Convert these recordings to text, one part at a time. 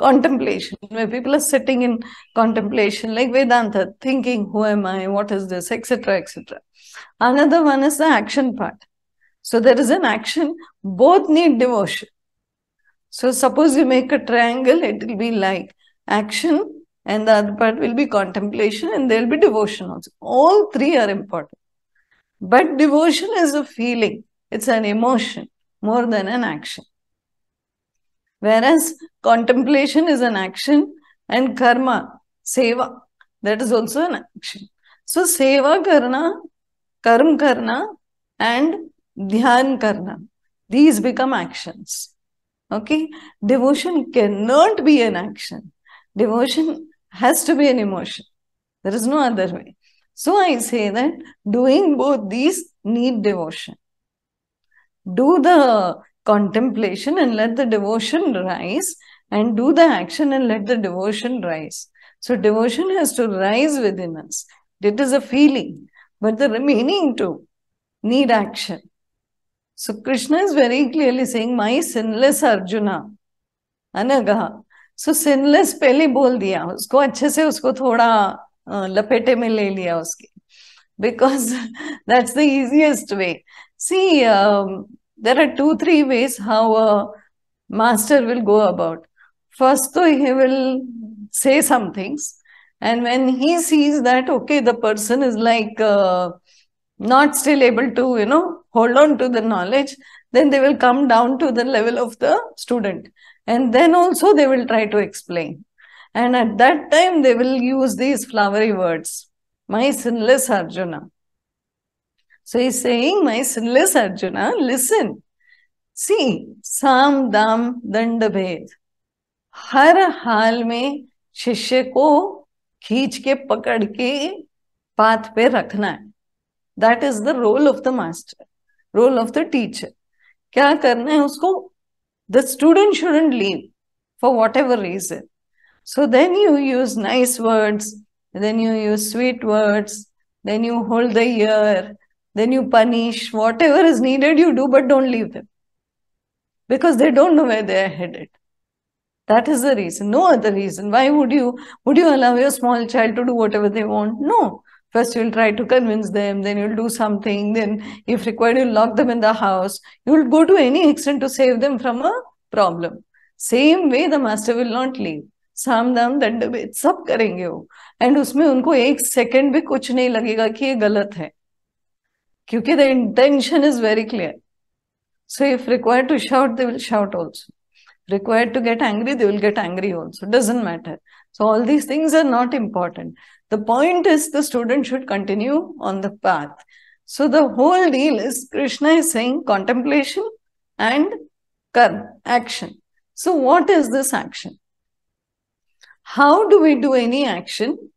contemplation, where people are sitting in contemplation, like Vedanta, thinking, who am I, what is this, etc., etc. Another one is the action part. So there is an action, both need devotion. So suppose you make a triangle, it will be like action, and the other part will be contemplation, and there will be devotion also. All three are important. But devotion is a feeling, it's an emotion more than an action. Whereas Contemplation is an action and karma, seva, that is also an action. So seva karna, karm karna and dhyan karna, these become actions. Okay, devotion cannot be an action. Devotion has to be an emotion. There is no other way. So I say that doing both these need devotion. Do the contemplation and let the devotion rise and do the action and let the devotion rise. So devotion has to rise within us. It is a feeling, but the remaining two need action. So Krishna is very clearly saying, My sinless Arjuna, अनगहा So sinless, पहले बोल दिया उसको अच्छे से उसको थोड़ा लपेटे में ले लिया उसके because that's the easiest way there are two three ways how a master will go about first he will say some things and when he sees that okay the person is like uh, not still able to you know hold on to the knowledge then they will come down to the level of the student and then also they will try to explain and at that time they will use these flowery words my sinless arjuna so he's saying my sinless arjuna listen see sam dam dandabhed हर हाल में शिष्य को खींच के पकड़ के path पे रखना है that is the role of the master role of the teacher क्या करना है उसको the student student leave for whatever reason so then you use nice words then you use sweet words then you hold the ear then you punish whatever is needed you do but don't leave because they don't know way they are headed That is the reason. No other reason. Why would you would you allow your small child to do whatever they want? No. First, you'll try to convince them, then you'll do something, then, if required, you'll lock them in the house. You'll go to any extent to save them from a problem. Same way the master will not leave. दाम दंड भेद सब करेंगे And and उसमें उनको एक second भी कुछ नहीं लगेगा कि ये गलत है क्योंकि the intention is very clear so if required to get angry, they will get angry also. Doesn't matter. So all these things are not important. The point is the student should continue on the path. So the whole deal is Krishna is saying contemplation and karma, action. So what is this action? How do we do any action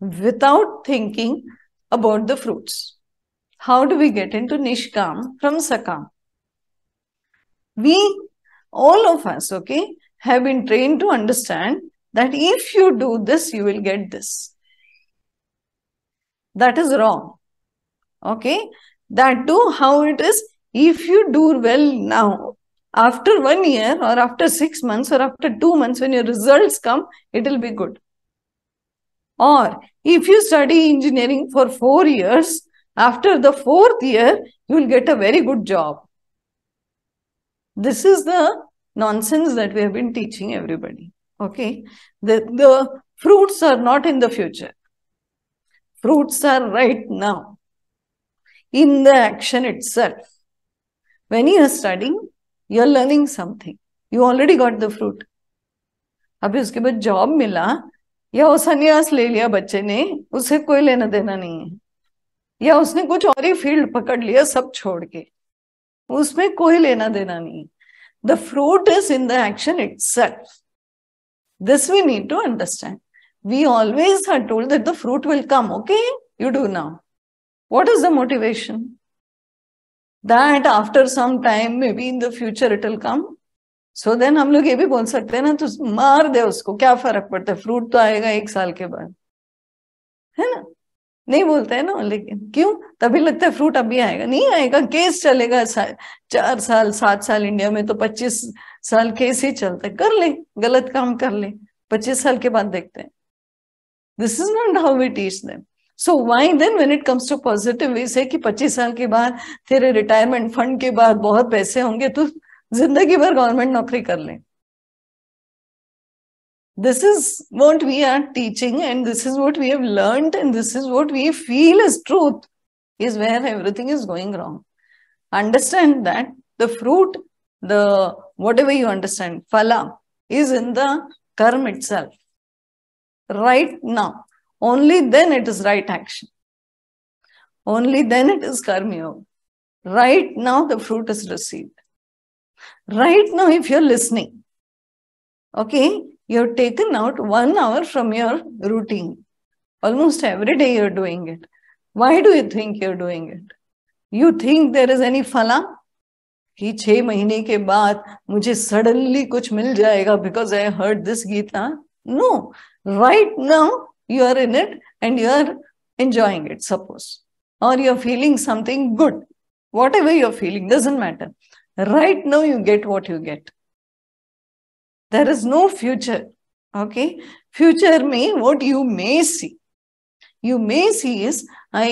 without thinking about the fruits? How do we get into Nishkam from Sakam? We all of us, okay, have been trained to understand that if you do this, you will get this. That is wrong. Okay. That too, how it is, if you do well now, after one year or after six months or after two months, when your results come, it will be good. Or if you study engineering for four years, after the fourth year, you will get a very good job. This is the nonsense that we have been teaching everybody. Okay. The, the fruits are not in the future. Fruits are right now in the action itself. When you are studying, you are learning something. You already got the fruit. अभी उसके बाद job मिला या वो संन्यास ले लिया बच्चे ने उसे कोई लेना देना नहीं है या उसने कुछ और ही फील्ड पकड़ लिया सब छोड़ के उसमें कोई लेना देना नहीं the fruit is in the action itself this we need to understand we always told that the fruit will come okay you do now what is the motivation that after some time maybe in the future it will come so then हम लोग ये भी बोल सकते हैं ना तो मार दे उसको क्या फर्क पड़ता है फ्रूट तो आएगा एक साल के बाद है ना नहीं बोलते हैं ना लेकिन क्यों तभी लगता है फ्रूट अभी आएगा नहीं आएगा केस चलेगा सा, चार साल सात साल इंडिया में तो पच्चीस साल केस ही चलता है कर ले गलत काम कर ले पच्चीस साल के बाद देखते हैं this is not how we teach them so why then when it comes to positive way say कि पच्चीस साल के बाद तेरे रिटायरमेंट फंड के बाद बहुत पैसे होंगे तो जिंदगी भर गवर्नमेंट नौकरी कर लें this is what we are teaching and this is what we have learned and this is what we feel is truth is where everything is going wrong understand that the fruit the whatever you understand phala is in the karma itself right now only then it is right action only then it is karma yoga right now the fruit is received right now if you're listening okay you have taken out one hour from your routine. Almost every day you're doing it. Why do you think you're doing it? You think there is any falah? He छह महीने के बाद मुझे suddenly कुछ मिल जाएगा because I heard this Gita no right now you are in it and you are enjoying it, suppose, or you're feeling something good, whatever you're feeling, doesn't matter. Right now, you get what you get there is no future okay future may what you may see you may see is i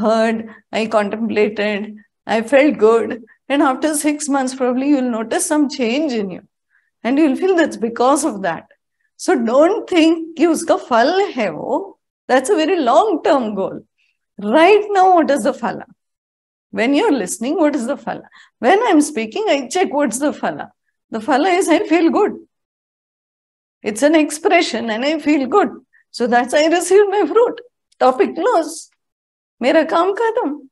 heard i contemplated i felt good and after six months probably you'll notice some change in you and you'll feel that's because of that so don't think कि उसका फल है that's a very long term goal right now what is the phala when you're listening what is the phala when i'm speaking i check what's the phala the phala is i feel good it's an expression and I feel good. So that's I received my fruit. Topic close. Mera kaam kadam.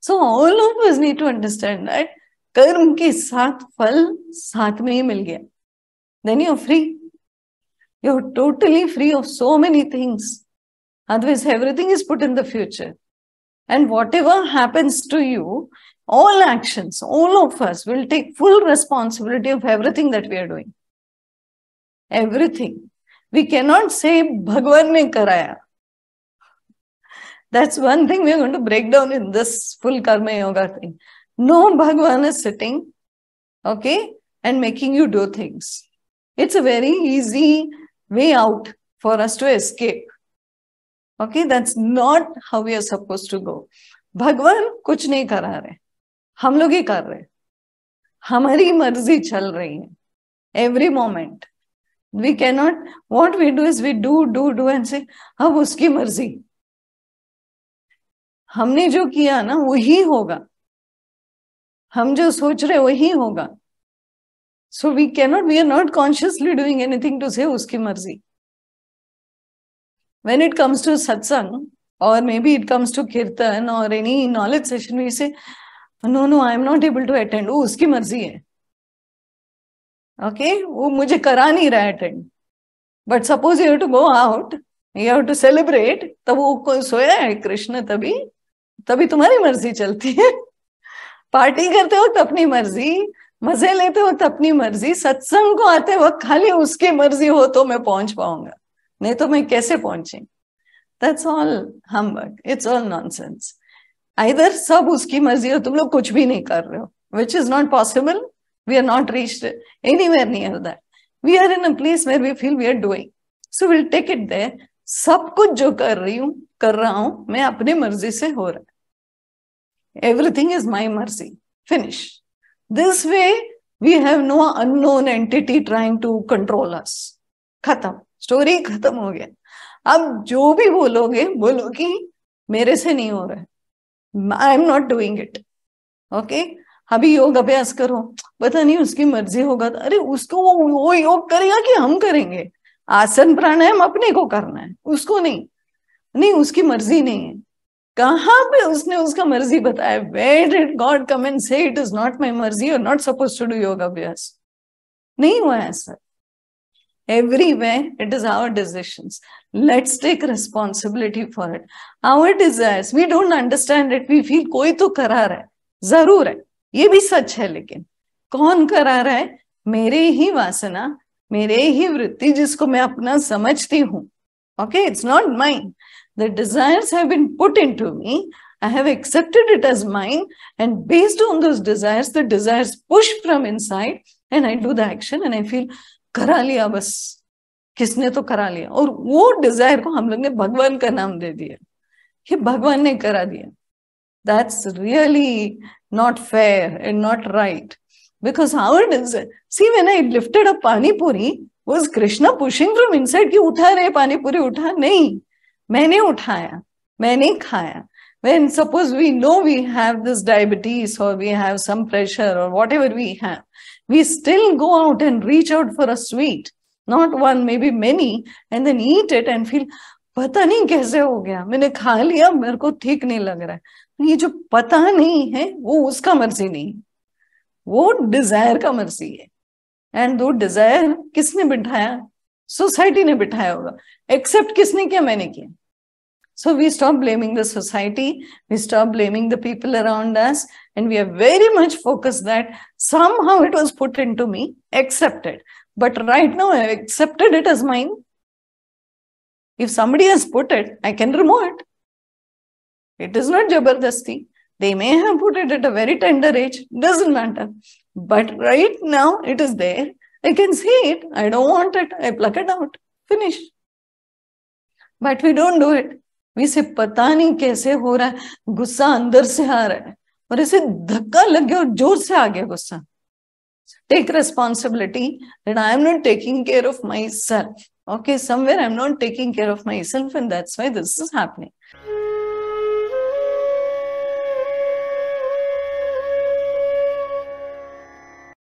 So all of us need to understand that ki saath साथ saath mein hi mil gaya. Then you are free. You are totally free of so many things. otherwise everything is put in the future and whatever happens to you all actions all of us will take full responsibility of everything that we are doing everything. We cannot say Bhagavan ne karaya. That's one thing we are going to break down in this full karma yoga thing. No Bhagavan is sitting, okay, and making you do things. It's a very easy way out for us to escape. Okay, that's not how we are supposed to go. भगवान कुछ नहीं करा रहे हम लोग ही कर रहे हमारी मर्जी चल रही है every moment we cannot what we do is we do do do and say अब उसकी मर्जी हमने जो किया ना वही होगा हम जो सोच रहे वही होगा so we cannot we are not consciously doing anything to say उसकी मर्जी when it comes to satsang और maybe it comes to kirtan और any knowledge session we say no no I am not able to attend वो उसकी मर्जी है okay वो मुझे करा नहीं रहा attend but suppose you to go out you have to celebrate तब वो सोया है कृष्ण तभी तभी तुम्हारी मर्जी चलती है पार्टी करते वक्त अपनी मर्जी मजे लेते वक्त अपनी मर्जी सत्संग को आते वक्त खाली उसकी मर्जी हो तो मैं पहुंच पाऊंगा नहीं तो मैं कैसे पहुंचे that's all humbug it's all nonsense either सब उसकी मर्जी हो तुम लोग कुछ भी नहीं कर रहे हो which is not possible We are not reached anywhere near that. We are in a place where we feel we are doing. So we'll take it there. सब कुछ जो कर रही हूं कर रहा हूं मैं अपने मर्जी से हो रहा एवरीथिंग इज माई मर्जी finish this way we have no unknown entity trying to control us खत्म स्टोरी खत्म हो गया अब जो भी बोलोगे बोलो कि मेरे से नहीं हो रहा है I am not doing it okay अभी योग अभ्यास करो पता नहीं उसकी मर्जी होगा अरे उसको वो वो योग करेगा कि हम करेंगे आसन प्राणायाम अपने को करना है उसको नहीं नहीं उसकी मर्जी नहीं है कहाँ पे उसने उसका मर्जी बताया where it god come and say it is not my मर्जी और नॉट सपोज टू डू योग अभ्यास नहीं हुआ है sir everywhere it is our decisions let's responsibility for it our our we don't understand it we feel कोई तो करा रहा है जरूर है ये भी सच है लेकिन कौन करा रहा है मेरे ही वासना मेरे ही वृत्ति जिसको मैं अपना समझती हूँ okay it's not mind the desires have been put into me I have accepted it as mine, and based on those desires, the desires push from inside, करा लिया बस किसने तो करा लिया और वो डिजायर को हम लोग ने भगवान का नाम दे दिया ये भगवान ने करा दिया that's really not fair and not right. Because how it is, see, when I lifted up Pani Puri, was Krishna pushing from inside you उठा रहे पानी पूरी उठा नहीं मैंने उठाया मैंने खाया when suppose we know we have this diabetes or we have some pressure or whatever we have we still go out and reach out for a sweet not one maybe many and then eat it and feel पता नहीं कैसे हो गया मैंने खा लिया मेरे को ठीक नहीं लग रहा है ये जो पता नहीं है वो उसका मर्जी नहीं वो डिजायर का मर्जी है एंड वो डिजायर किसने बिठाया सोसाइटी ने बिठाया होगा एक्सेप्ट किसने किया मैंने किया so we stop blaming the society we stop blaming the people around us and we are very much focus that somehow it was put into me accepted but right now accepted it is mind If somebody has put it, I can remove it. It is not Jabardasti. They may have put it at a very tender age, doesn't matter. But right now it is there. I can see it. I don't want it. I pluck it out. Finish. But we don't do it. We say, "Pata nahi kaise ho raha? है गुस्सा अंदर से आ रहा है और इसे धक्का लग गया और जोर से आ गया गुस्सा take responsibility that I am not taking care of myself okay somewhere i'm not taking care of myself and that's why this is happening